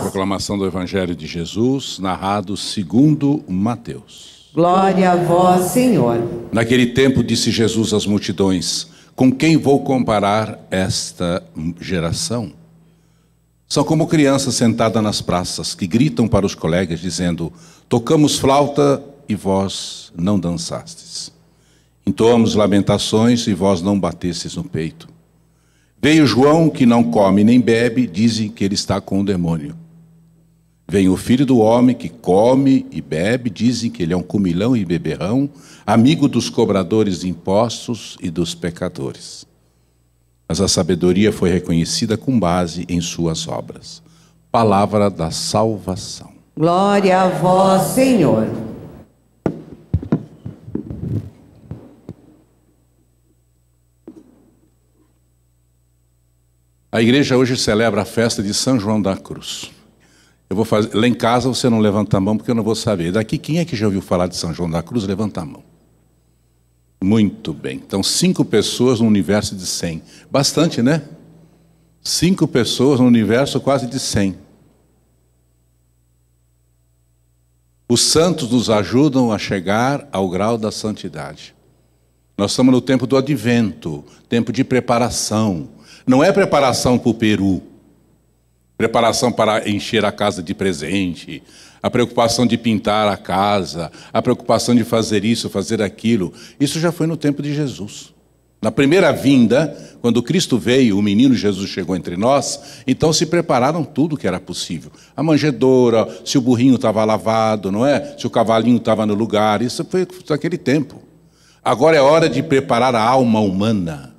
Proclamação do Evangelho de Jesus, narrado segundo Mateus. Glória a vós, Senhor. Naquele tempo disse Jesus às multidões: Com quem vou comparar esta geração? São como crianças sentadas nas praças que gritam para os colegas dizendo: Tocamos flauta e vós não dançastes. Entoamos lamentações e vós não batestes no peito. Veio João, que não come nem bebe, dizem que ele está com o demônio. Vem o filho do homem, que come e bebe, dizem que ele é um comilão e beberrão, amigo dos cobradores de impostos e dos pecadores. Mas a sabedoria foi reconhecida com base em suas obras. Palavra da salvação. Glória a vós, Senhor. A igreja hoje celebra a festa de São João da Cruz. Eu vou fazer. Lá em casa você não levanta a mão porque eu não vou saber. Daqui, quem é que já ouviu falar de São João da Cruz? Levanta a mão. Muito bem. Então, cinco pessoas no universo de cem. Bastante, né? Cinco pessoas no universo quase de cem. Os santos nos ajudam a chegar ao grau da santidade. Nós estamos no tempo do advento, tempo de preparação, não é preparação para o Peru, preparação para encher a casa de presente, a preocupação de pintar a casa, a preocupação de fazer isso, fazer aquilo. Isso já foi no tempo de Jesus. Na primeira vinda, quando Cristo veio, o menino Jesus chegou entre nós, então se prepararam tudo que era possível. A manjedoura, se o burrinho estava lavado, não é? Se o cavalinho estava no lugar, isso foi daquele tempo. Agora é hora de preparar a alma humana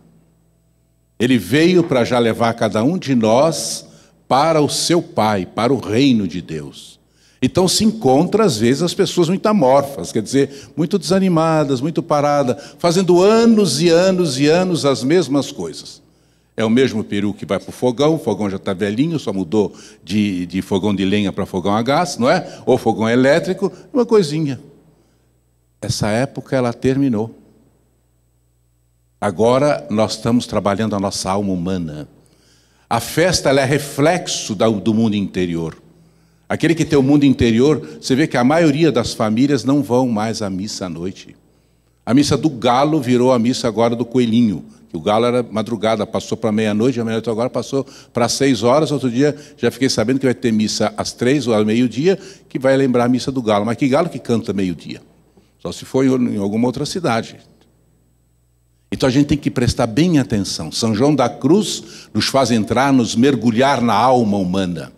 ele veio para já levar cada um de nós para o seu Pai, para o reino de Deus. Então se encontra, às vezes, as pessoas muito amorfas, quer dizer, muito desanimadas, muito paradas, fazendo anos e anos e anos as mesmas coisas. É o mesmo peru que vai para o fogão, o fogão já está velhinho, só mudou de, de fogão de lenha para fogão a gás, não é? Ou fogão elétrico, uma coisinha. Essa época ela terminou. Agora nós estamos trabalhando a nossa alma humana. A festa é reflexo do mundo interior. Aquele que tem o mundo interior, você vê que a maioria das famílias não vão mais à missa à noite. A missa do galo virou a missa agora do coelhinho. O galo era madrugada, passou para meia-noite, a meia-noite agora passou para seis horas. Outro dia já fiquei sabendo que vai ter missa às três ou ao meio-dia, que vai lembrar a missa do galo. Mas que galo que canta meio-dia? Só se for em alguma outra cidade. Então a gente tem que prestar bem atenção. São João da Cruz nos faz entrar, nos mergulhar na alma humana.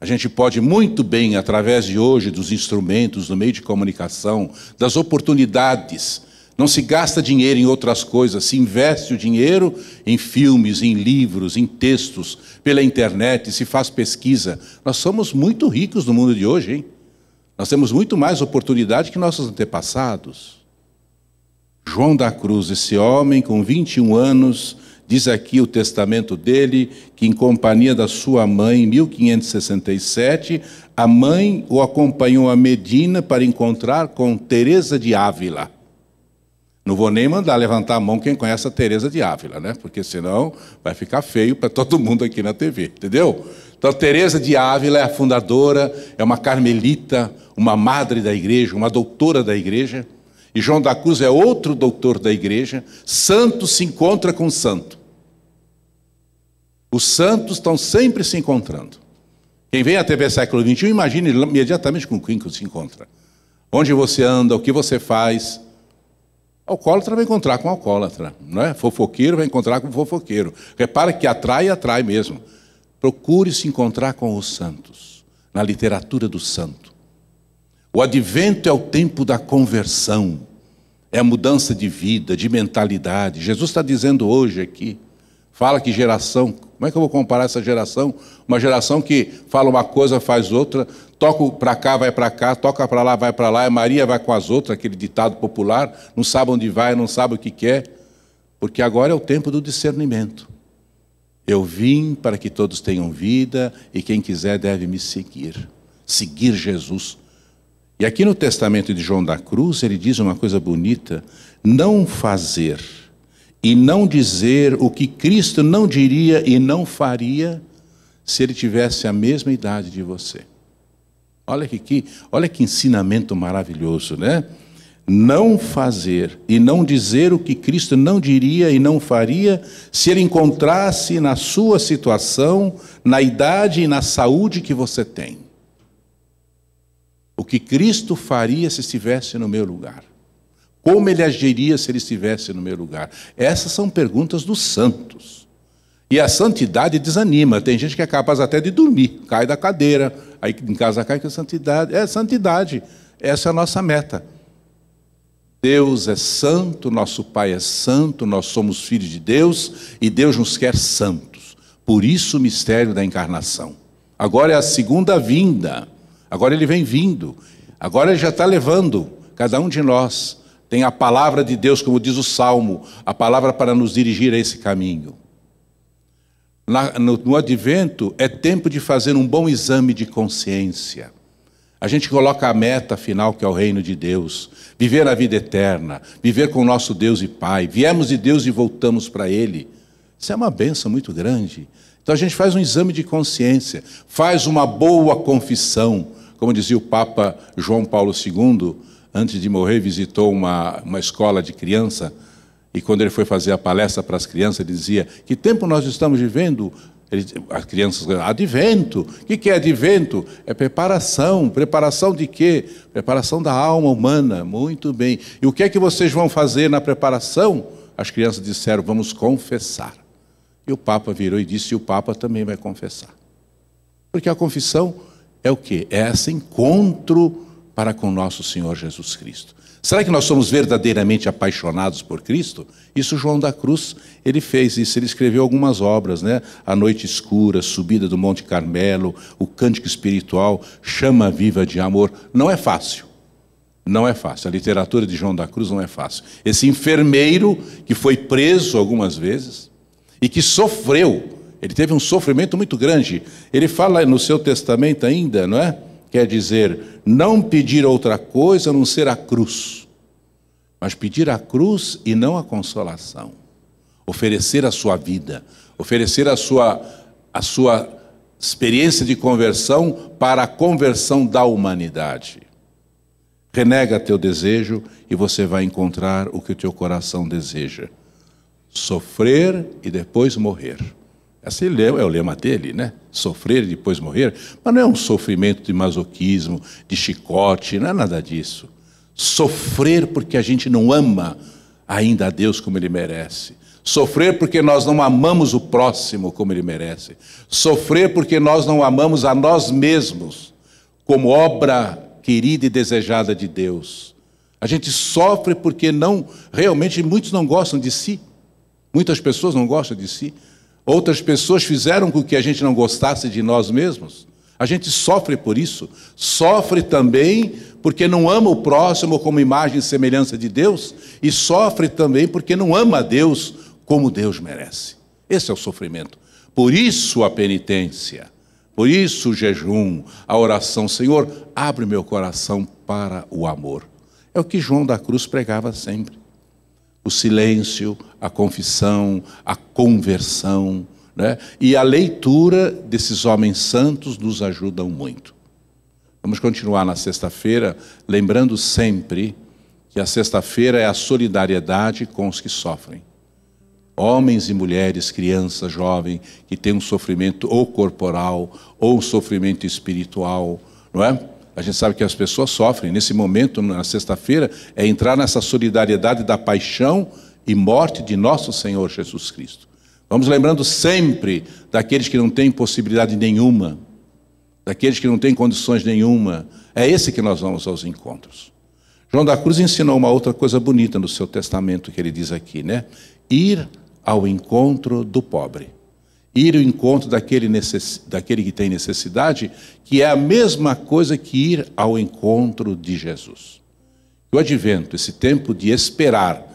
A gente pode muito bem, através de hoje, dos instrumentos, do meio de comunicação, das oportunidades. Não se gasta dinheiro em outras coisas, se investe o dinheiro em filmes, em livros, em textos, pela internet, se faz pesquisa. Nós somos muito ricos no mundo de hoje, hein? Nós temos muito mais oportunidade que nossos antepassados. João da Cruz, esse homem com 21 anos, diz aqui o testamento dele, que em companhia da sua mãe, em 1567, a mãe o acompanhou a Medina para encontrar com Teresa de Ávila. Não vou nem mandar levantar a mão quem conhece a Teresa de Ávila, né? Porque senão vai ficar feio para todo mundo aqui na TV, entendeu? Então Teresa de Ávila é a fundadora, é uma carmelita, uma madre da igreja, uma doutora da igreja. E João da Cruz é outro doutor da igreja. Santo se encontra com santo. Os santos estão sempre se encontrando. Quem vem à TV século XXI, imagine imediatamente com quem se encontra. Onde você anda, o que você faz. Alcoólatra vai encontrar com alcoólatra, não é? Fofoqueiro vai encontrar com fofoqueiro. Repara que atrai, atrai mesmo. Procure se encontrar com os santos, na literatura do santo o advento é o tempo da conversão, é a mudança de vida, de mentalidade. Jesus está dizendo hoje aqui, fala que geração, como é que eu vou comparar essa geração? Uma geração que fala uma coisa, faz outra, toca para cá, vai para cá, toca para lá, vai para lá, e Maria vai com as outras, aquele ditado popular, não sabe onde vai, não sabe o que quer, porque agora é o tempo do discernimento. Eu vim para que todos tenham vida e quem quiser deve me seguir. Seguir Jesus e aqui no testamento de João da Cruz, ele diz uma coisa bonita: não fazer e não dizer o que Cristo não diria e não faria se ele tivesse a mesma idade de você. Olha que, que, olha que ensinamento maravilhoso, né? Não fazer e não dizer o que Cristo não diria e não faria se ele encontrasse na sua situação, na idade e na saúde que você tem. O que Cristo faria se estivesse no meu lugar? Como ele agiria se ele estivesse no meu lugar? Essas são perguntas dos santos. E a santidade desanima. Tem gente que é capaz até de dormir, cai da cadeira, aí em casa cai com a santidade. É santidade. Essa é a nossa meta. Deus é santo, nosso Pai é santo, nós somos filhos de Deus e Deus nos quer santos. Por isso o mistério da encarnação. Agora é a segunda vinda. Agora ele vem vindo. Agora ele já está levando cada um de nós. Tem a palavra de Deus, como diz o Salmo, a palavra para nos dirigir a esse caminho. Na, no, no advento é tempo de fazer um bom exame de consciência. A gente coloca a meta final, que é o reino de Deus, viver a vida eterna, viver com o nosso Deus e Pai. Viemos de Deus e voltamos para Ele. Isso é uma benção muito grande. Então a gente faz um exame de consciência, faz uma boa confissão como dizia o Papa João Paulo II, antes de morrer, visitou uma, uma escola de criança e, quando ele foi fazer a palestra para as crianças, ele dizia: Que tempo nós estamos vivendo? Ele, as crianças, advento. O que, que é advento? É preparação. Preparação de quê? Preparação da alma humana. Muito bem. E o que é que vocês vão fazer na preparação? As crianças disseram: Vamos confessar. E o Papa virou e disse: e O Papa também vai confessar. Porque a confissão é o que? É esse encontro para com nosso Senhor Jesus Cristo. Será que nós somos verdadeiramente apaixonados por Cristo? Isso João da Cruz, ele fez isso, ele escreveu algumas obras, né? A Noite Escura, Subida do Monte Carmelo, O Cântico Espiritual, Chama Viva de Amor. Não é fácil. Não é fácil. A literatura de João da Cruz não é fácil. Esse enfermeiro que foi preso algumas vezes e que sofreu ele teve um sofrimento muito grande. Ele fala no seu testamento ainda, não é? Quer dizer, não pedir outra coisa a não ser a cruz, mas pedir a cruz e não a consolação. Oferecer a sua vida, oferecer a sua, a sua experiência de conversão para a conversão da humanidade. Renega teu desejo e você vai encontrar o que o teu coração deseja: sofrer e depois morrer. Esse é o lema dele, né? Sofrer e depois morrer. Mas não é um sofrimento de masoquismo, de chicote, não é nada disso. Sofrer porque a gente não ama ainda a Deus como ele merece. Sofrer porque nós não amamos o próximo como ele merece. Sofrer porque nós não amamos a nós mesmos como obra querida e desejada de Deus. A gente sofre porque não, realmente muitos não gostam de si. Muitas pessoas não gostam de si. Outras pessoas fizeram com que a gente não gostasse de nós mesmos. A gente sofre por isso. Sofre também porque não ama o próximo como imagem e semelhança de Deus. E sofre também porque não ama a Deus como Deus merece. Esse é o sofrimento. Por isso a penitência. Por isso o jejum, a oração. Senhor, abre meu coração para o amor. É o que João da Cruz pregava sempre o silêncio, a confissão, a conversão. Né? E a leitura desses homens santos nos ajudam muito. Vamos continuar na sexta-feira, lembrando sempre que a sexta-feira é a solidariedade com os que sofrem. Homens e mulheres, crianças, jovens, que têm um sofrimento ou corporal ou um sofrimento espiritual, não é? A gente sabe que as pessoas sofrem. Nesse momento, na sexta-feira, é entrar nessa solidariedade da paixão e morte de nosso Senhor Jesus Cristo. Vamos lembrando sempre daqueles que não têm possibilidade nenhuma, daqueles que não têm condições nenhuma. É esse que nós vamos aos encontros. João da Cruz ensinou uma outra coisa bonita no seu testamento que ele diz aqui, né? Ir ao encontro do pobre ir ao encontro daquele, necess... daquele que tem necessidade, que é a mesma coisa que ir ao encontro de Jesus. O advento, esse tempo de esperar.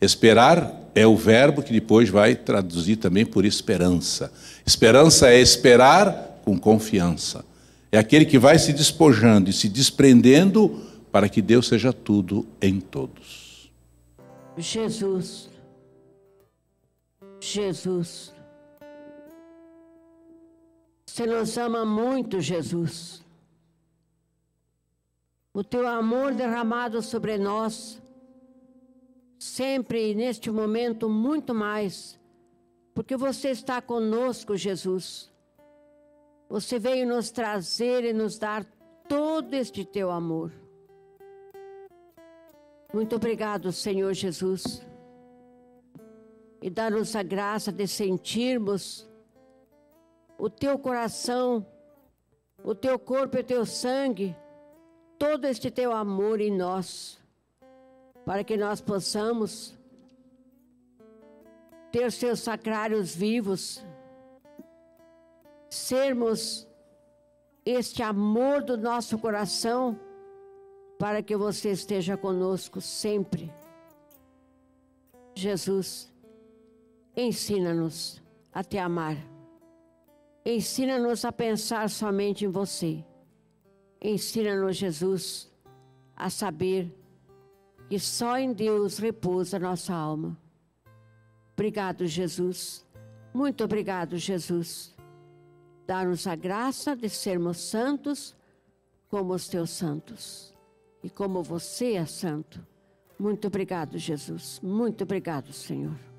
Esperar é o verbo que depois vai traduzir também por esperança. Esperança é esperar com confiança. É aquele que vai se despojando e se desprendendo para que Deus seja tudo em todos. Jesus. Jesus. Você nos ama muito, Jesus. O teu amor derramado sobre nós, sempre e neste momento muito mais, porque você está conosco, Jesus. Você veio nos trazer e nos dar todo este teu amor. Muito obrigado, Senhor Jesus, e dá-nos a graça de sentirmos o teu coração, o teu corpo e o teu sangue, todo este teu amor em nós, para que nós possamos ter os teus sacrários vivos, sermos este amor do nosso coração, para que você esteja conosco sempre. Jesus, ensina-nos a te amar. Ensina-nos a pensar somente em você. Ensina-nos, Jesus, a saber que só em Deus repousa a nossa alma. Obrigado, Jesus. Muito obrigado, Jesus. Dá-nos a graça de sermos santos como os teus santos e como você é santo. Muito obrigado, Jesus. Muito obrigado, Senhor.